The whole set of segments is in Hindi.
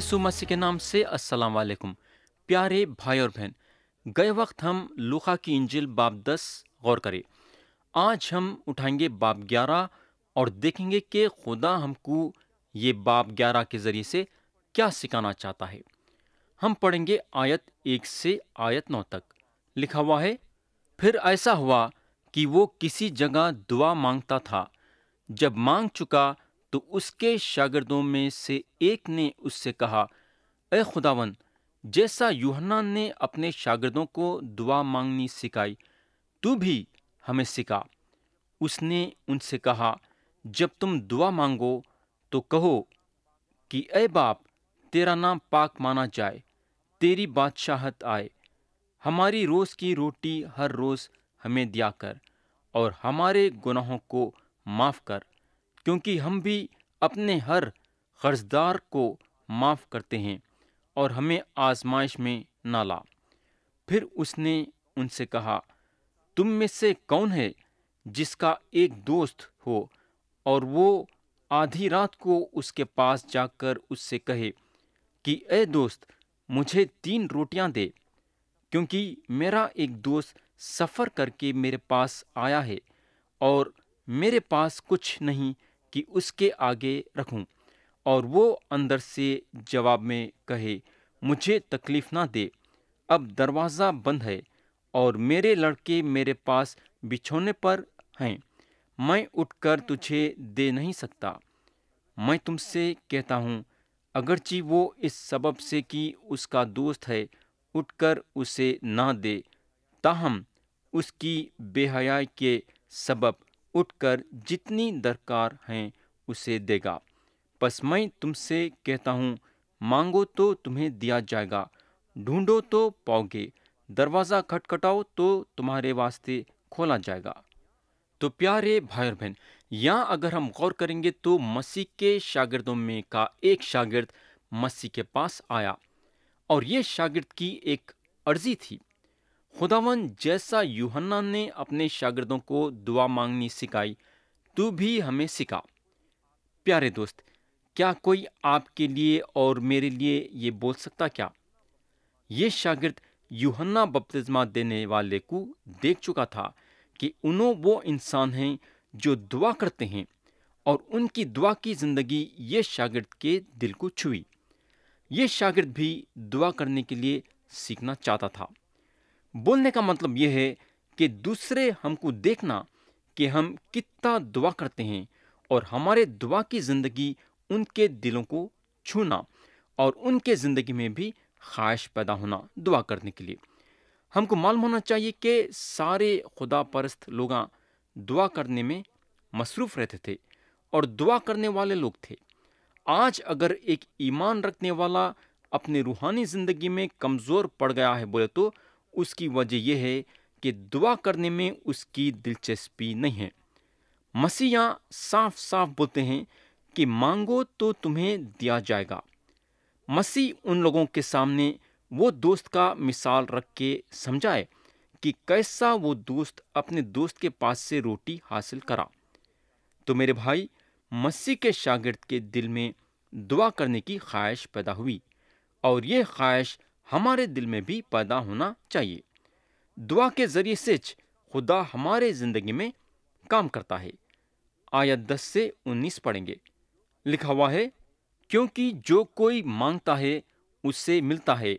यीशु मसीह के नाम से अस्सलाम वालेकुम प्यारे भाई और बहन गए वक्त हम लुखा की इंजिल बाब दस गौर करें आज हम उठाएंगे बाब ग्यारह और देखेंगे कि खुदा हमको ये बाब ग्यारह के ज़रिए से क्या सिखाना चाहता है हम पढ़ेंगे आयत एक से आयत नौ तक लिखा हुआ है फिर ऐसा हुआ कि वो किसी जगह दुआ मांगता था जब मांग चुका तो उसके शागिर्दों में से एक ने उससे कहा ए खुदावन जैसा यूहन्ना ने अपने शागिर्दों को दुआ मांगनी सिखाई तू भी हमें सिखा उसने उनसे कहा जब तुम दुआ मांगो तो कहो कि ए बाप तेरा नाम पाक माना जाए तेरी बादशाहत आए हमारी रोज़ की रोटी हर रोज़ हमें दिया कर और हमारे गुनाहों को माफ़ कर क्योंकि हम भी अपने हर कर्जदार को माफ़ करते हैं और हमें आजमाइश में ना ला फिर उसने उनसे कहा तुम में से कौन है जिसका एक दोस्त हो और वो आधी रात को उसके पास जाकर उससे कहे कि ए दोस्त मुझे तीन रोटियां दे क्योंकि मेरा एक दोस्त सफ़र करके मेरे पास आया है और मेरे पास कुछ नहीं कि उसके आगे रखूं और वो अंदर से जवाब में कहे मुझे तकलीफ़ ना दे अब दरवाज़ा बंद है और मेरे लड़के मेरे पास बिछोने पर हैं मैं उठकर तुझे दे नहीं सकता मैं तुमसे कहता हूँ अगरचि वो इस सबब से कि उसका दोस्त है उठकर उसे ना दे ताहम उसकी बेहयाई के सबब उठकर जितनी दरकार हैं उसे देगा बस मैं तुमसे कहता हूँ मांगो तो तुम्हें दिया जाएगा ढूंढो तो पाओगे दरवाज़ा खटखटाओ तो तुम्हारे वास्ते खोला जाएगा तो प्यारे भाई और बहन यहाँ अगर हम गौर करेंगे तो मसीह के शागिर्दों में का एक शागिर्द मसीह के पास आया और ये शागिर्द की एक अर्जी थी खुदावन जैसा यूहन्ना ने अपने शागिर्दों को दुआ मांगनी सिखाई तू भी हमें सिखा प्यारे दोस्त क्या कोई आपके लिए और मेरे लिए ये बोल सकता क्या ये शागिर्द यूहन्ना बपतिस्मा देने वाले को देख चुका था कि उन्हों वो इंसान हैं जो दुआ करते हैं और उनकी दुआ की ज़िंदगी ये शागिर्द के दिल को छुई ये शागिर्द भी दुआ करने के लिए सीखना चाहता था बोलने का मतलब यह है कि दूसरे हमको देखना कि हम कितना दुआ करते हैं और हमारे दुआ की ज़िंदगी उनके दिलों को छूना और उनके ज़िंदगी में भी ख्वाहिश पैदा होना दुआ करने के लिए हमको मालूम होना चाहिए कि सारे खुदा परस्त लोग दुआ करने में मसरूफ़ रहते थे और दुआ करने वाले लोग थे आज अगर एक ईमान रखने वाला अपने रूहानी ज़िंदगी में कमज़ोर पड़ गया है बोले तो उसकी वजह यह है कि दुआ करने में उसकी दिलचस्पी नहीं है मसीहा साफ साफ बोलते हैं कि मांगो तो तुम्हें दिया जाएगा मसीह उन लोगों के सामने वो दोस्त का मिसाल रख के समझाए कि कैसा वो दोस्त अपने दोस्त के पास से रोटी हासिल करा तो मेरे भाई मसीह के शागिर्द के दिल में दुआ करने की ख्वाहिश पैदा हुई और ये ख्वाहिश हमारे दिल में भी पैदा होना चाहिए दुआ के जरिए से खुदा हमारे ज़िंदगी में काम करता है आयत दस से उन्नीस पढ़ेंगे लिखा हुआ है क्योंकि जो कोई मांगता है उससे मिलता है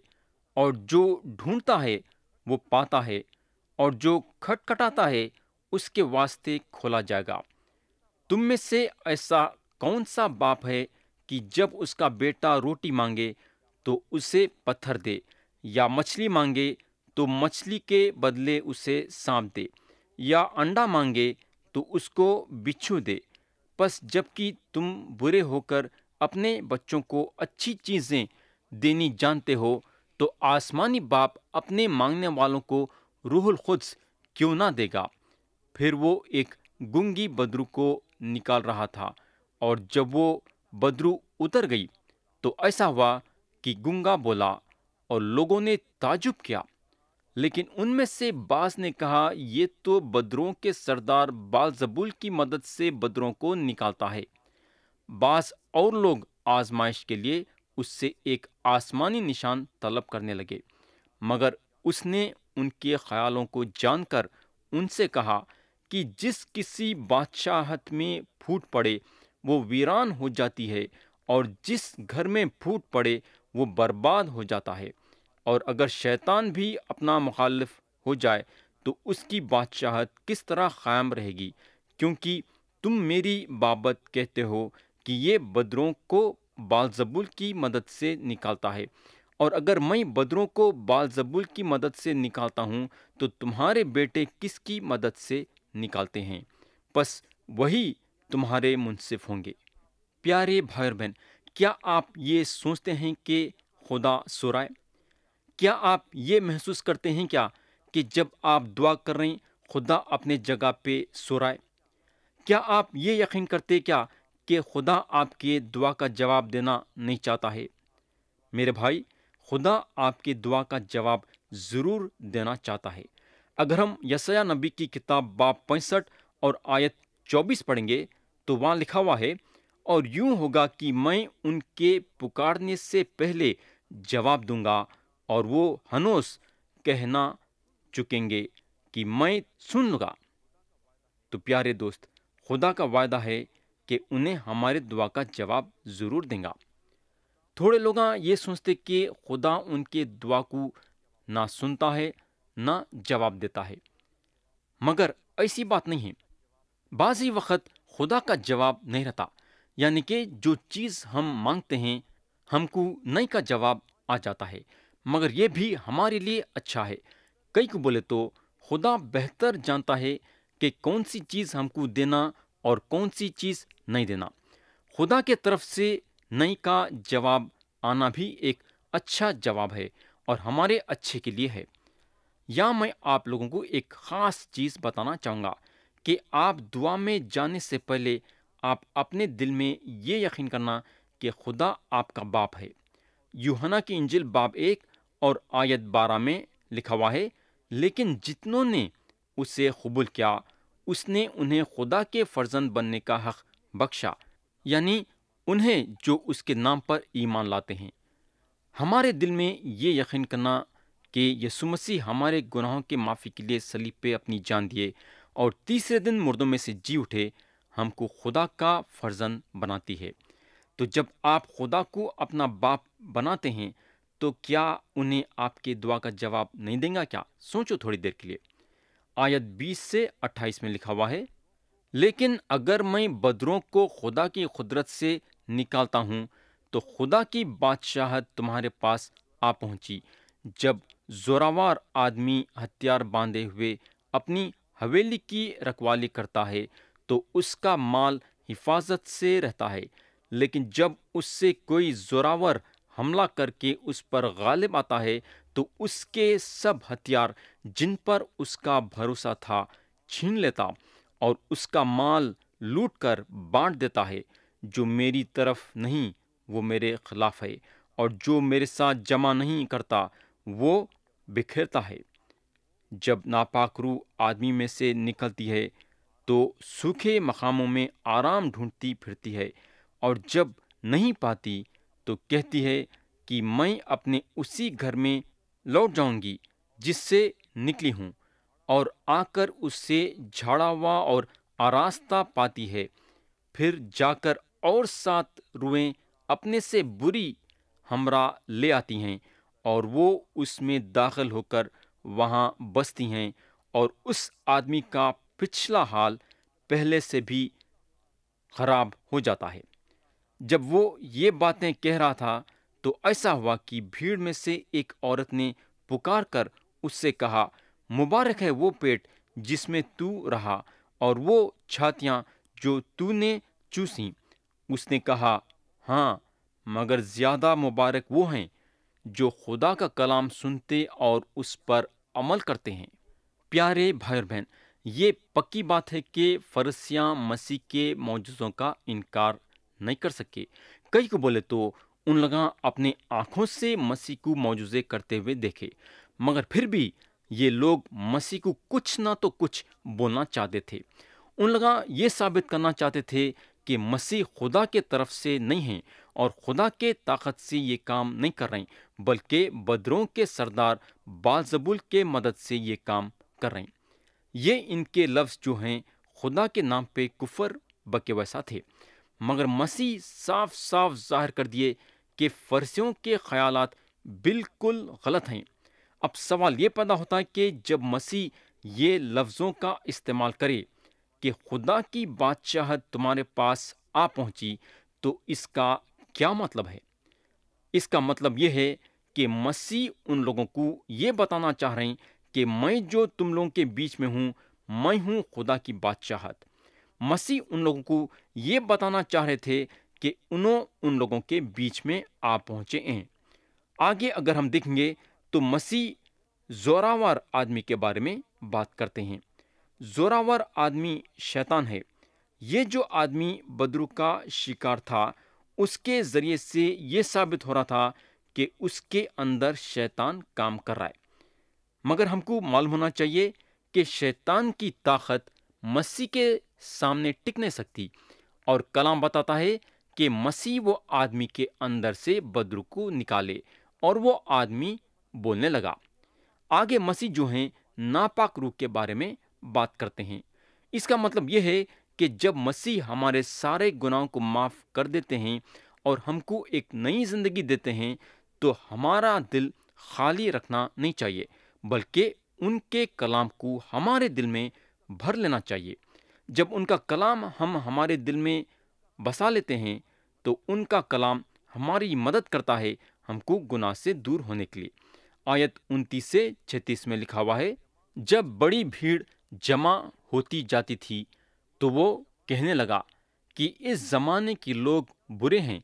और जो ढूंढता है वो पाता है और जो खटखटाता है उसके वास्ते खोला जाएगा तुम में से ऐसा कौन सा बाप है कि जब उसका बेटा रोटी मांगे तो उसे पत्थर दे या मछली मांगे तो मछली के बदले उसे सांप दे या अंडा मांगे तो उसको बिच्छू दे बस जबकि तुम बुरे होकर अपने बच्चों को अच्छी चीज़ें देनी जानते हो तो आसमानी बाप अपने मांगने वालों को रूहुल खुद क्यों ना देगा फिर वो एक गुंगी बदरू को निकाल रहा था और जब वो बदरू उतर गई तो ऐसा हुआ कि गुंगा बोला और लोगों ने ताजुब किया लेकिन उनमें से बास ने कहा यह तो बदरों के सरदार बालजबूल की मदद से बदरों को निकालता है बास और लोग आजमाइश के लिए उससे एक आसमानी निशान तलब करने लगे मगर उसने उनके ख्यालों को जानकर उनसे कहा कि जिस किसी बादशाहत में फूट पड़े वो वीरान हो जाती है और जिस घर में फूट पड़े वो बर्बाद हो जाता है और अगर शैतान भी अपना मुखालफ हो जाए तो उसकी बादशाहत किस तरह क़ायम रहेगी क्योंकि तुम मेरी बाबत कहते हो कि ये बदरों को बालजबुल की मदद से निकालता है और अगर मैं बदरों को बालजबुल की मदद से निकालता हूँ तो तुम्हारे बेटे किसकी मदद से निकालते हैं बस वही तुम्हारे मुनसिफ होंगे प्यारे भाई बहन क्या आप ये सोचते हैं कि खुदा है क्या आप ये महसूस करते हैं क्या कि जब आप दुआ कर रहे हैं खुदा अपने जगह पे है क्या आप ये यकीन करते क्या कि खुदा आपके दुआ का जवाब देना नहीं चाहता है मेरे भाई खुदा आपके दुआ का जवाब ज़रूर देना चाहता है अगर हम यसया नबी की किताब बाप पैंसठ और आयत चौबीस पढ़ेंगे तो वहाँ लिखा हुआ है और यूं होगा कि मैं उनके पुकारने से पहले जवाब दूंगा और वो हनोस कहना चुकेंगे कि मैं सुन लूँगा तो प्यारे दोस्त खुदा का वायदा है कि उन्हें हमारे दुआ का जवाब ज़रूर देगा थोड़े लोग ये सोचते कि खुदा उनके दुआ को ना सुनता है ना जवाब देता है मगर ऐसी बात नहीं है बाज़ी वक़्त खुदा का जवाब नहीं रहता यानी कि जो चीज़ हम मांगते हैं हमको नहीं का जवाब आ जाता है मगर यह भी हमारे लिए अच्छा है कई को बोले तो खुदा बेहतर जानता है कि कौन सी चीज़ हमको देना और कौन सी चीज़ नहीं देना खुदा के तरफ से नई का जवाब आना भी एक अच्छा जवाब है और हमारे अच्छे के लिए है या मैं आप लोगों को एक ख़ास चीज़ बताना चाहूँगा कि आप दुआ में जाने से पहले आप अपने दिल में ये यकीन करना कि खुदा आपका बाप है यूहना की इंजिल बाप एक और आयत बारह में लिखा हुआ है लेकिन जितनों ने उसे कबूल किया उसने उन्हें खुदा के फर्जंद बनने का हक बख्शा यानी उन्हें जो उसके नाम पर ईमान लाते हैं हमारे दिल में ये यकीन करना कि यसु मसीह हमारे गुनाहों के माफ़ी के लिए सलीब पे अपनी जान दिए और तीसरे दिन मुर्दों में से जी उठे हमको खुदा का फर्जन बनाती है तो जब आप खुदा को अपना बाप बनाते हैं तो क्या उन्हें आपके दुआ का जवाब नहीं देगा क्या सोचो थोड़ी देर के लिए आयत 20 से 28 में लिखा हुआ है लेकिन अगर मैं बदरों को खुदा की कुदरत से निकालता हूँ तो खुदा की बादशाहत तुम्हारे पास आ पहुँची जब जोरावार आदमी हथियार बांधे हुए अपनी हवेली की रखवाली करता है तो उसका माल हिफाजत से रहता है लेकिन जब उससे कोई जोरावर हमला करके उस पर गालिब आता है तो उसके सब हथियार जिन पर उसका भरोसा था छीन लेता और उसका माल लूट कर बांट देता है जो मेरी तरफ नहीं वो मेरे खिलाफ है और जो मेरे साथ जमा नहीं करता वो बिखेरता है जब नापाकरू आदमी में से निकलती है तो सूखे मकामों में आराम ढूंढती फिरती है और जब नहीं पाती तो कहती है कि मैं अपने उसी घर में लौट जाऊंगी जिससे निकली हूँ और आकर उससे झाड़ा हुआ और आरास्ता पाती है फिर जाकर और सात रुएं अपने से बुरी हमरा ले आती हैं और वो उसमें दाखिल होकर वहाँ बसती हैं और उस आदमी का पिछला हाल पहले से भी खराब हो जाता है जब वो ये बातें कह रहा था तो ऐसा हुआ कि भीड़ में से एक औरत ने पुकार कर उससे कहा मुबारक है वो पेट जिसमें तू रहा और वो छातियाँ जो तूने चूसी उसने कहा हाँ मगर ज़्यादा मुबारक वो हैं जो खुदा का कलाम सुनते और उस पर अमल करते हैं प्यारे भाई बहन ये पक्की बात है कि फ़रसियाँ मसीह के मौजूदों का इनकार नहीं कर सके कई को बोले तो उन लगा अपने आँखों से मसीह को मौजूदे करते हुए देखे मगर फिर भी ये लोग मसीह को कुछ ना तो कुछ बोलना चाहते थे उन लगा ये साबित करना चाहते थे कि मसीह खुदा के तरफ से नहीं है और खुदा के ताकत से ये काम नहीं कर रहे बल्कि बदरों के सरदार बालजबुल के मदद से ये काम कर रहे हैं ये इनके लफ्ज़ जो हैं खुदा के नाम पे कुफर बके वैसा थे मगर मसीह साफ साफ जाहिर कर दिए कि फरसियों के ख्याल बिल्कुल गलत हैं अब सवाल ये पैदा होता है कि जब मसीह ये लफ्ज़ों का इस्तेमाल करे कि खुदा की बादशाह तुम्हारे पास आ पहुँची तो इसका क्या मतलब है इसका मतलब यह है कि मसीह उन लोगों को ये बताना चाह रहे हैं कि मैं जो तुम लोगों के बीच में हूँ मैं हूँ खुदा की बादशाहत मसीह उन लोगों को ये बताना चाह रहे थे कि उन्होंने उन लोगों के बीच में आ पहुँचे हैं आगे अगर हम देखेंगे तो मसीह जोरावर आदमी के बारे में बात करते हैं जोरावर आदमी शैतान है ये जो आदमी बदरू का शिकार था उसके ज़रिए से ये साबित हो रहा था कि उसके अंदर शैतान काम कर रहा है मगर हमको मालूम होना चाहिए कि शैतान की ताकत मसीह के सामने टिक नहीं सकती और कलाम बताता है कि मसीह वो आदमी के अंदर से बदरू को निकाले और वो आदमी बोलने लगा आगे मसीह जो हैं नापाक रूप के बारे में बात करते हैं इसका मतलब यह है कि जब मसीह हमारे सारे गुनाहों को माफ़ कर देते हैं और हमको एक नई ज़िंदगी देते हैं तो हमारा दिल खाली रखना नहीं चाहिए बल्कि उनके कलाम को हमारे दिल में भर लेना चाहिए जब उनका कलाम हम हमारे दिल में बसा लेते हैं तो उनका कलाम हमारी मदद करता है हमको गुनाह से दूर होने के लिए आयत उनतीस से छत्तीस में लिखा हुआ है जब बड़ी भीड़ जमा होती जाती थी तो वो कहने लगा कि इस ज़माने के लोग बुरे हैं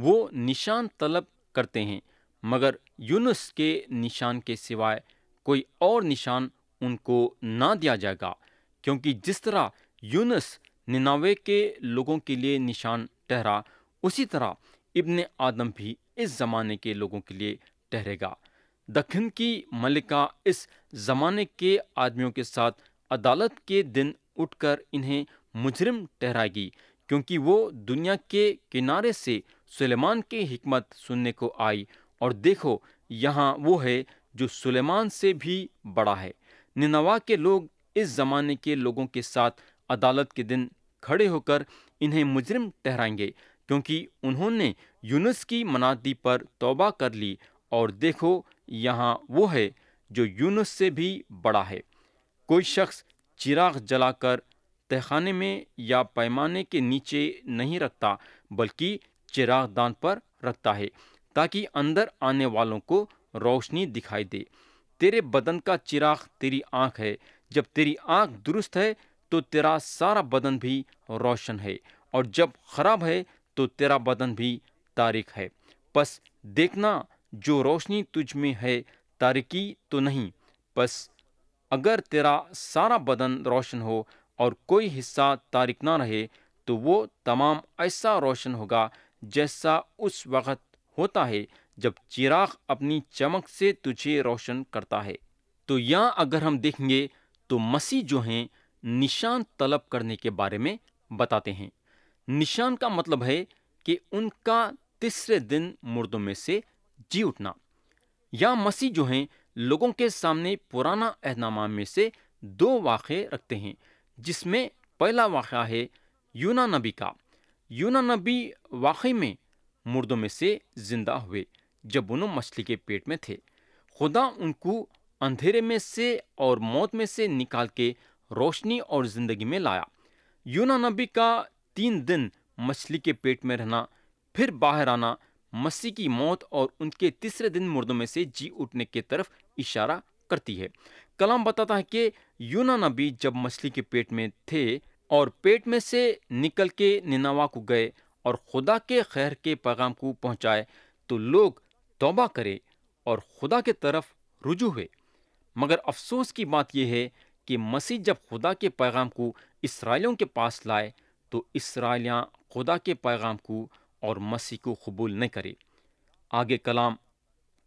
वो निशान तलब करते हैं मगर यूनुस के निशान के सिवाय कोई और निशान उनको ना दिया जाएगा क्योंकि जिस तरह यूनस निनावे के लोगों के लिए निशान ठहरा उसी तरह इब्न आदम भी इस ज़माने के लोगों के लिए ठहरेगा दक्षिण की मलिका इस ज़माने के आदमियों के साथ अदालत के दिन उठकर इन्हें मुजरिम ठहराएगी क्योंकि वो दुनिया के किनारे से सुलेमान की हमत सुनने को आई और देखो यहाँ वो है जो सुलेमान से भी बड़ा है निनवा के लोग इस ज़माने के लोगों के साथ अदालत के दिन खड़े होकर इन्हें मुजरिम ठहराएंगे क्योंकि उन्होंने यूनुस की मनादी पर तौबा कर ली और देखो यहाँ वो है जो यूनुस से भी बड़ा है कोई शख्स चिराग जलाकर तहखाने में या पैमाने के नीचे नहीं रखता बल्कि चिराग दान पर रखता है ताकि अंदर आने वालों को रोशनी दिखाई दे तेरे बदन का चिराग तेरी आँख है जब तेरी आँख दुरुस्त है तो तेरा सारा बदन भी रोशन है और जब खराब है तो तेरा बदन भी तारिक है बस देखना जो रोशनी तुझ में है तारिकी तो नहीं बस अगर तेरा सारा बदन रोशन हो और कोई हिस्सा तारिक ना रहे तो वो तमाम ऐसा रोशन होगा जैसा उस वक़्त होता है जब चिराग अपनी चमक से तुझे रोशन करता है तो यहाँ अगर हम देखेंगे तो मसीह जो हैं निशान तलब करने के बारे में बताते हैं निशान का मतलब है कि उनका तीसरे दिन मुर्दों में से जी उठना या मसीह जो हैं लोगों के सामने पुराना अहनामा में से दो वाक़े रखते हैं जिसमें पहला वाक़ है यूना नबी का यूना नबी वाक़ई में मुर्दों में से ज़िंदा हुए जब दोनों मछली के पेट में थे खुदा उनको अंधेरे में से और मौत में से निकाल के रोशनी और ज़िंदगी में लाया यूना नबी का तीन दिन मछली के पेट में रहना फिर बाहर आना मसीह की मौत और उनके तीसरे दिन मुर्दों में से जी उठने की तरफ इशारा करती है कलाम बताता है कि यूना नबी जब मछली के पेट में थे और पेट में से निकल के निनावा को गए और खुदा के खैर के पैगाम को पहुंचाए तो लोग तौबा करे और खुदा के तरफ रुजू हुए मगर अफसोस की बात यह है कि मसीह जब खुदा के पैगाम को इसराइलों के पास लाए तो इसराइलियाँ खुदा के पैगाम को और मसीह को कबूल नहीं करे आगे कलाम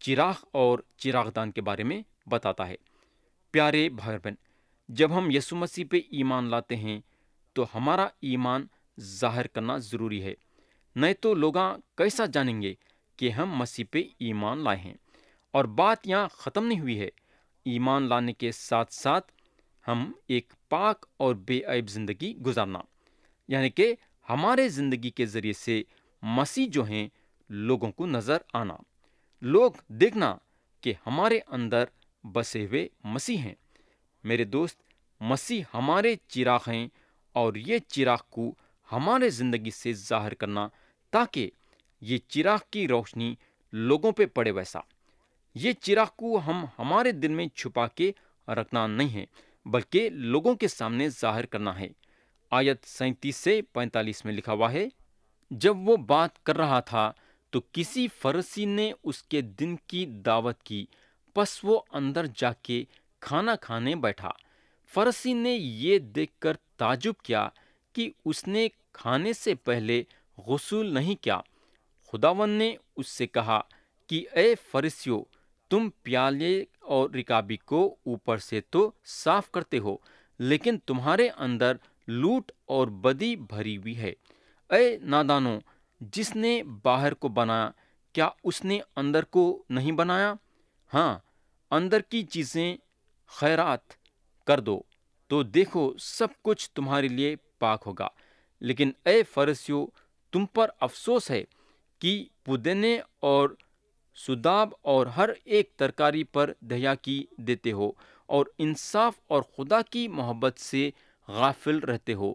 चिराग और चिरागदान के बारे में बताता है प्यारे भाई बहन जब हम यसु मसीह पे ईमान लाते हैं तो हमारा ईमान जाहिर करना ज़रूरी है नहीं तो लोग कैसा जानेंगे कि हम मसीह पे ईमान लाए हैं और बात यहाँ ख़त्म नहीं हुई है ईमान लाने के साथ साथ हम एक पाक और बेअब ज़िंदगी गुजारना यानी कि हमारे ज़िंदगी के ज़रिए से मसीह जो हैं लोगों को नज़र आना लोग देखना कि हमारे अंदर बसे हुए मसीह हैं मेरे दोस्त मसीह हमारे चिराग हैं और ये चिराग को हमारे ज़िंदगी से जाहिर करना ताकि ये चिराग की रोशनी लोगों पे पड़े वैसा ये चिराग को हम हमारे दिल में छुपा के रखना नहीं है बल्कि लोगों के सामने जाहिर करना है आयत सैंतीस से पैंतालीस में लिखा हुआ है जब वो बात कर रहा था तो किसी फरसी ने उसके दिन की दावत की बस वो अंदर जाके खाना खाने बैठा फरसी ने ये देखकर ताजुब किया कि उसने खाने से पहले गसूल नहीं किया खुदावन ने उससे कहा कि ए फरिसियो तुम प्याले और रिकाबी को ऊपर से तो साफ करते हो लेकिन तुम्हारे अंदर लूट और बदी भरी हुई है ए नादानो जिसने बाहर को बनाया क्या उसने अंदर को नहीं बनाया हाँ अंदर की चीज़ें खैरात कर दो तो देखो सब कुछ तुम्हारे लिए पाक होगा लेकिन ए फरसियो तुम पर अफसोस है कि पुदने और सुदाब और हर एक तरकारी पर दया की देते हो और इंसाफ और खुदा की मोहब्बत से गाफिल रहते हो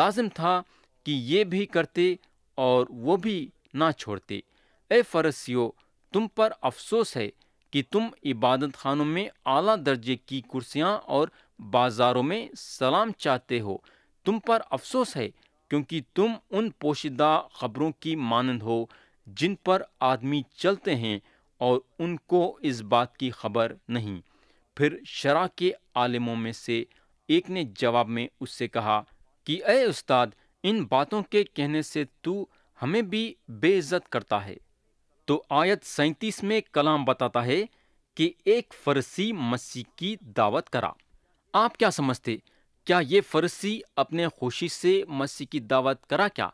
लाजम था कि ये भी करते और वो भी ना छोड़ते ए फरसियो तुम पर अफसोस है कि तुम इबादत खानों में आला दर्जे की कुर्सियाँ और बाज़ारों में सलाम चाहते हो तुम पर अफसोस है क्योंकि तुम उन पोशीदा खबरों की मानंद हो जिन पर आदमी चलते हैं और उनको इस बात की खबर नहीं फिर शरा के आलिमों में से एक ने जवाब में उससे कहा कि अय उस्ताद इन बातों के कहने से तू हमें भी बेइज्जत करता है तो आयत सैंतीस में कलाम बताता है कि एक फरसी मसीह की दावत करा आप क्या समझते क्या ये फरसी अपने खुशी से मसीह की दावत करा क्या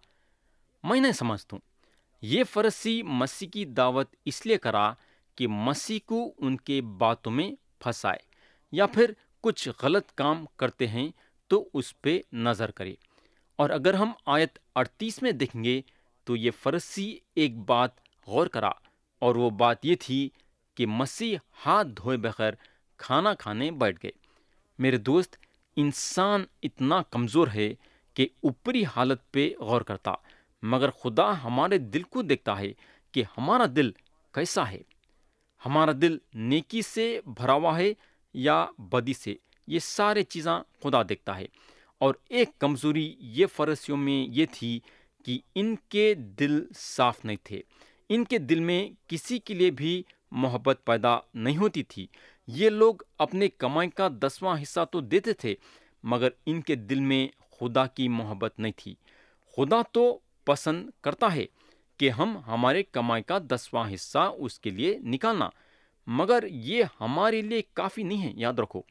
मैं नहीं समझता हूँ ये फरसी मसीह की दावत इसलिए करा कि मसीह को उनके बातों में फंसाए या फिर कुछ गलत काम करते हैं तो उस पर नज़र करे और अगर हम आयत 38 में देखेंगे तो ये फरसी एक बात गौर करा और वो बात ये थी कि मसीह हाथ धोए बगैर खाना खाने बैठ गए मेरे दोस्त इंसान इतना कमज़ोर है कि ऊपरी हालत पे गौर करता मगर खुदा हमारे दिल को देखता है कि हमारा दिल कैसा है हमारा दिल नेकी से भरा हुआ है या बदी से ये सारे चीज़ें खुदा देखता है और एक कमज़ोरी ये फरसियों में ये थी कि इनके दिल साफ नहीं थे इनके दिल में किसी के लिए भी मोहब्बत पैदा नहीं होती थी ये लोग अपने कमाई का दसवां हिस्सा तो देते थे मगर इनके दिल में खुदा की मोहब्बत नहीं थी खुदा तो पसंद करता है कि हम हमारे कमाई का दसवां हिस्सा उसके लिए निकालना मगर ये हमारे लिए काफ़ी नहीं है याद रखो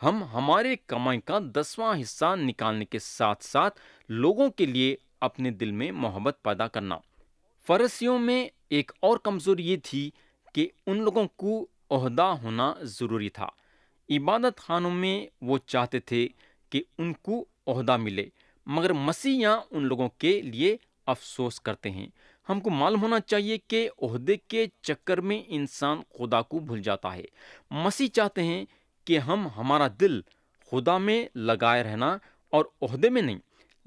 हम हमारे कमाई का दसवां हिस्सा निकालने के साथ साथ लोगों के लिए अपने दिल में मोहब्बत पैदा करना फरसियों में एक और कमज़ोरी ये थी कि उन लोगों को अहदा होना ज़रूरी था इबादत खानों में वो चाहते थे कि उनको अहदा मिले मगर मसीह यहाँ उन लोगों के लिए अफसोस करते हैं हमको मालूम होना चाहिए कि अहदे के चक्कर में इंसान खुदा को भूल जाता है मसीह चाहते हैं कि हम हमारा दिल खुदा में लगाए रहना और अहदे में नहीं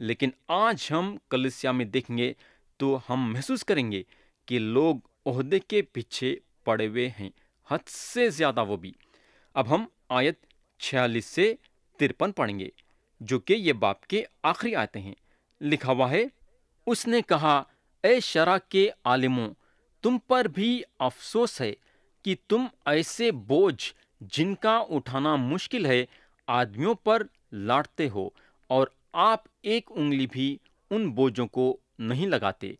लेकिन आज हम कलिसिया में देखेंगे तो हम महसूस करेंगे कि लोग अहदे के पीछे पड़े हुए हैं हद से ज़्यादा वो भी अब हम आयत छियालीस से तिरपन पढ़ेंगे जो कि ये बाप के आखिरी आते हैं लिखा हुआ है उसने कहा ए शरा के आलिमों तुम पर भी अफसोस है कि तुम ऐसे बोझ जिनका उठाना मुश्किल है आदमियों पर लाटते हो और आप एक उंगली भी उन बोझों को नहीं लगाते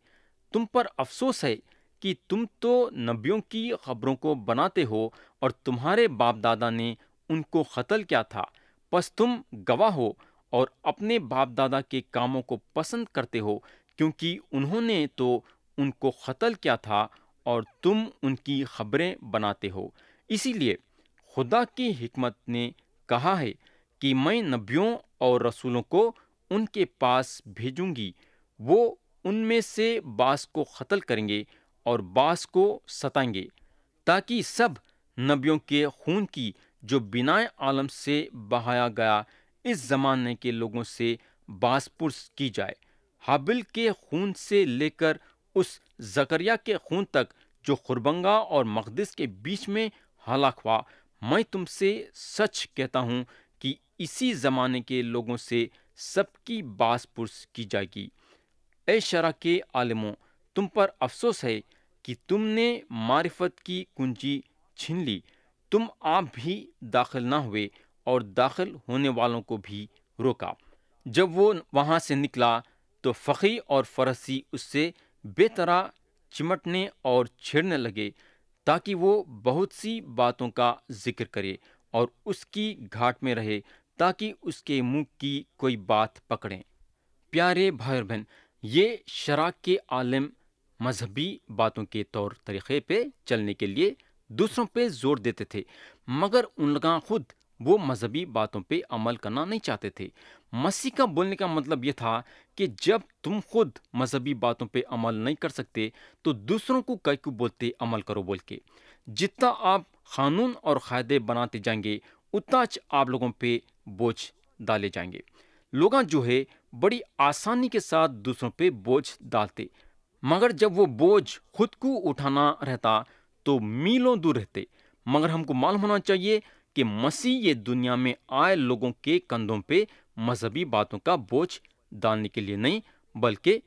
तुम पर अफसोस है कि तुम तो नबियों की खबरों को बनाते हो और तुम्हारे बाप दादा ने उनको कत्ल किया था बस तुम गवाह हो और अपने बाप दादा के कामों को पसंद करते हो क्योंकि उन्होंने तो उनको कत्ल किया था और तुम उनकी खबरें बनाते हो इसीलिए खुदा की हमत ने कहा है कि मैं नबियों और रसूलों को उनके पास भेजूंगी वो उनमें से बास को कत्ल करेंगे और बास को सताएंगे ताकि सब नबियों के खून की जो बिना आलम से बहाया गया इस ज़माने के लोगों से बासपुरस की जाए हाबिल के खून से लेकर उस जकरिया के खून तक जो खुरबंगा और मकदस के बीच में हलाक हुआ मैं तुमसे सच कहता हूँ कि इसी ज़माने के लोगों से सबकी बासपुरस की जाएगी ए शरा के आलमों तुम पर अफसोस है कि तुमने मारिफत की कुंजी छीन ली तुम आप भी दाखिल ना हुए और दाखिल होने वालों को भी रोका जब वो वहाँ से निकला तो फ़ी और फरसी उससे बेतरा चिमटने और छेड़ने लगे ताकि वो बहुत सी बातों का जिक्र करे और उसकी घाट में रहे ताकि उसके मुंह की कोई बात पकड़ें प्यारे भाई बहन ये शराब के आलम मजहबी बातों के तौर तरीक़े पे चलने के लिए दूसरों पे जोर देते थे मगर उनका खुद वो मजहबी बातों पे अमल करना नहीं चाहते थे मसीह का बोलने का मतलब ये था कि जब तुम खुद मजहबी बातों पे अमल नहीं कर सकते तो दूसरों को कई को बोलते अमल करो बोल के जितना आप कानून और कायदे बनाते जाएंगे उतना आप लोगों पे बोझ डाले जाएंगे लोग जो है बड़ी आसानी के साथ दूसरों पे बोझ डालते मगर जब वो बोझ खुद को उठाना रहता तो मीलों दूर रहते मगर हमको मालूम होना चाहिए कि मसीह ये दुनिया में आए लोगों के कंधों पे मजहबी बातों का बोझ डालने के लिए नहीं बल्कि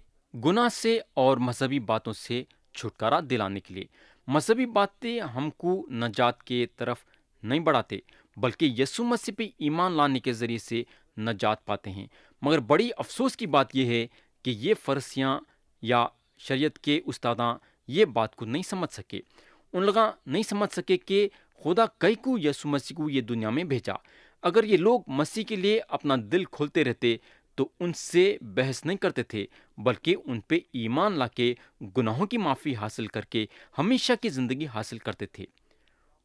गुनाह से और मजहबी बातों से छुटकारा दिलाने के लिए मजहबी बातें हमको नजात के तरफ नहीं बढ़ाते बल्कि यसु मसीह पे ईमान लाने के ज़रिए से नजात पाते हैं मगर बड़ी अफसोस की बात यह है कि ये फ़रसियाँ या शरीयत के उस्तादा ये बात को नहीं समझ सके उन लगा नहीं समझ सके कि खुदा कई को यसु मसीह को ये दुनिया में भेजा अगर ये लोग मसीह के लिए अपना दिल खोलते रहते तो उनसे बहस नहीं करते थे बल्कि उन पे ईमान लाके गुनाहों की माफ़ी हासिल करके हमेशा की ज़िंदगी हासिल करते थे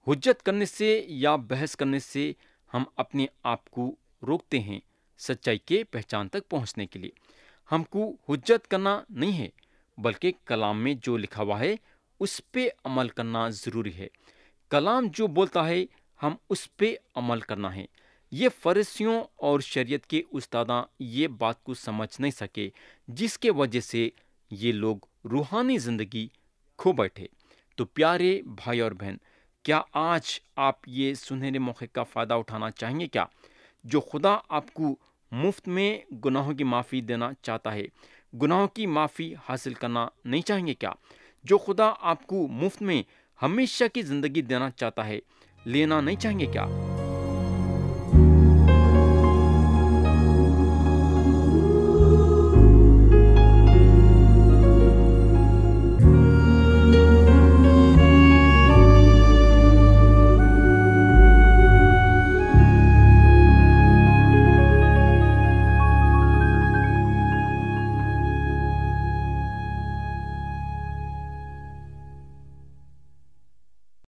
हुज्जत करने से या बहस करने से हम अपने आप को रोकते हैं सच्चाई के पहचान तक पहुंचने के लिए हमको हुज्जत करना नहीं है बल्कि कलाम में जो लिखा हुआ है उस पर अमल करना ज़रूरी है कलाम जो बोलता है हम उस पर अमल करना है ये फ़रसियों और शरीयत के उस्तादा ये बात को समझ नहीं सके जिसके वजह से ये लोग रूहानी ज़िंदगी खो बैठे तो प्यारे भाई और बहन क्या आज आप ये सुनहरे मौके का फ़ायदा उठाना चाहेंगे क्या जो खुदा आपको मुफ्त में गुनाहों की माफ़ी देना चाहता है गुनाहों की माफ़ी हासिल करना नहीं चाहेंगे क्या जो खुदा आपको मुफ्त में हमेशा की जिंदगी देना चाहता है लेना नहीं चाहेंगे क्या